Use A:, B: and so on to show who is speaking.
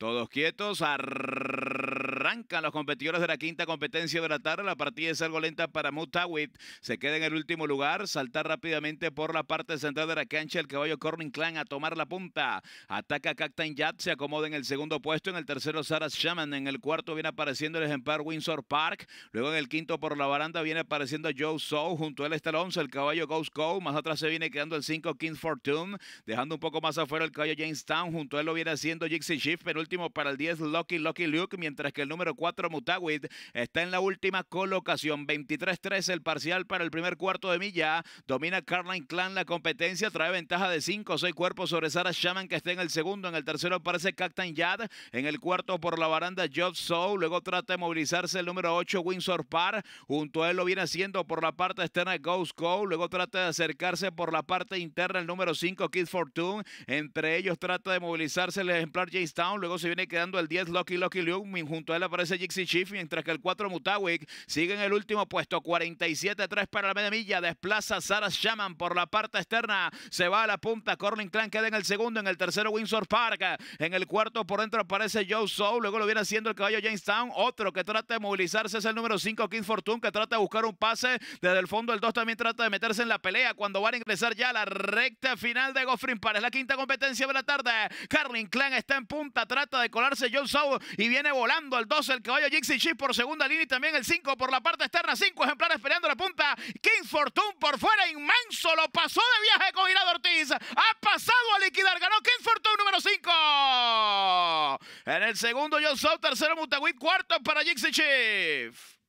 A: Todos quietos los competidores de la quinta competencia de la tarde. La partida es algo lenta para Mutawit. Se queda en el último lugar. Saltar rápidamente por la parte central de la cancha. El caballo Corning Clan a tomar la punta. Ataca Captain Yat. Se acomoda en el segundo puesto. En el tercero, Sarah Shaman. En el cuarto viene apareciendo el ejemplar Windsor Park. Luego en el quinto por la baranda viene apareciendo Joe Sow. Junto a él está el 11, el caballo Ghost Go. Más atrás se viene quedando el 5, King's Fortune. Dejando un poco más afuera el caballo Jamestown. Junto a él lo viene haciendo Jixy Shift. Penúltimo para el 10, Lucky Lucky Luke. Mientras que el número número 4, Mutawit, está en la última colocación. 23-13 el parcial para el primer cuarto de milla. Domina Carline Clan la competencia, trae ventaja de 5 o 6 cuerpos sobre Sarah Shaman, que está en el segundo. En el tercero aparece Cactan Yad. En el cuarto por la baranda, Job Sow, Luego trata de movilizarse el número 8, Windsor Par. Junto a él lo viene haciendo por la parte externa, Ghost Go. Luego trata de acercarse por la parte interna, el número 5, Kid Fortune. Entre ellos trata de movilizarse el ejemplar Town, Luego se viene quedando el 10, Lucky Lucky Luke. Junto a él aparece Jixi Chief, mientras que el 4 Mutawik sigue en el último puesto. 47-3 para la media milla. Desplaza Sarah Shaman por la parte externa. Se va a la punta. Corlin Clan queda en el segundo. En el tercero, Windsor Park. En el cuarto, por dentro aparece Joe Sow, Luego lo viene haciendo el caballo Jamestown. Otro que trata de movilizarse es el número 5, King Fortune, que trata de buscar un pase. Desde el fondo, el 2 también trata de meterse en la pelea. Cuando van a ingresar ya la recta final de para es La quinta competencia de la tarde. Carlin Clan está en punta. Trata de colarse Joe Sow y viene volando al Dos, el caballo Jixi Chief por segunda línea y también el 5 por la parte externa. 5 ejemplares peleando la punta. King Fortune por fuera, inmenso. Lo pasó de viaje con Girado Ortiz. Ha pasado a liquidar. Ganó King Fortune número 5.
B: En el segundo, John Tercero, Mutawit. Cuarto para Jixi Chief.